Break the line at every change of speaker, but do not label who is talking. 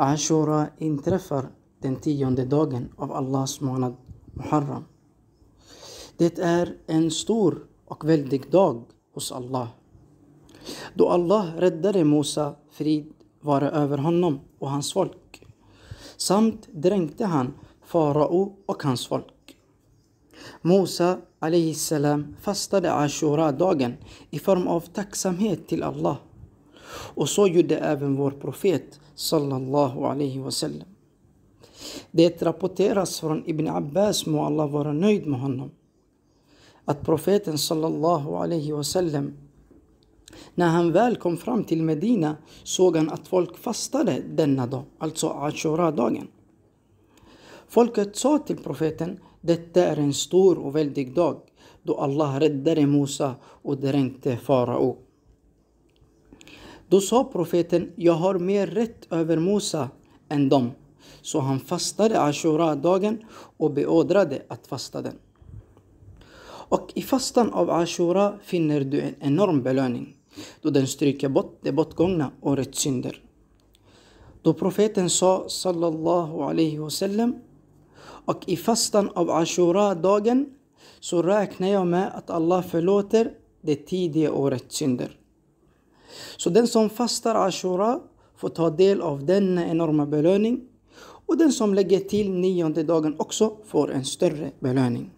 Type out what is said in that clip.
Ashura inträffar den tionde dagen av Allahs månad Muharram. Det är en stor och väldig dag hos Allah. Då Allah räddade Mosa, frid vare över honom och hans folk. Samt dränkte han farao och hans folk. Mosa salam fastade Ashura-dagen i form av tacksamhet till Allah och så gjorde även vår profet sallallahu alaihi wasallam. Det rapporteras från Ibn Abbas, må Allah vara nöjd med honom, att profeten sallallahu alaihi wasallam när han väl kom fram till Medina såg han att folk fastade denna dag, alltså Ashura-dagen. Folket sa till profeten, detta är en stor och väldig dag då Allah räddade Musa och dränkte farao. Då sa profeten, jag har mer rätt över Mosa än dem. Så han fastade Ashura-dagen och beordrade att fasta den. Och i fastan av Ashura finner du en enorm belöning då den stryker bort det bortgångna årets synder. Då profeten sa sallallahu alaihi wasallam och i fastan av Ashura-dagen så räknar jag med att Allah förlåter det tidiga årets synder. Så den som fastar Ashura får ta del av denna enorma belöning och den som lägger till nionde dagen också får en större belöning.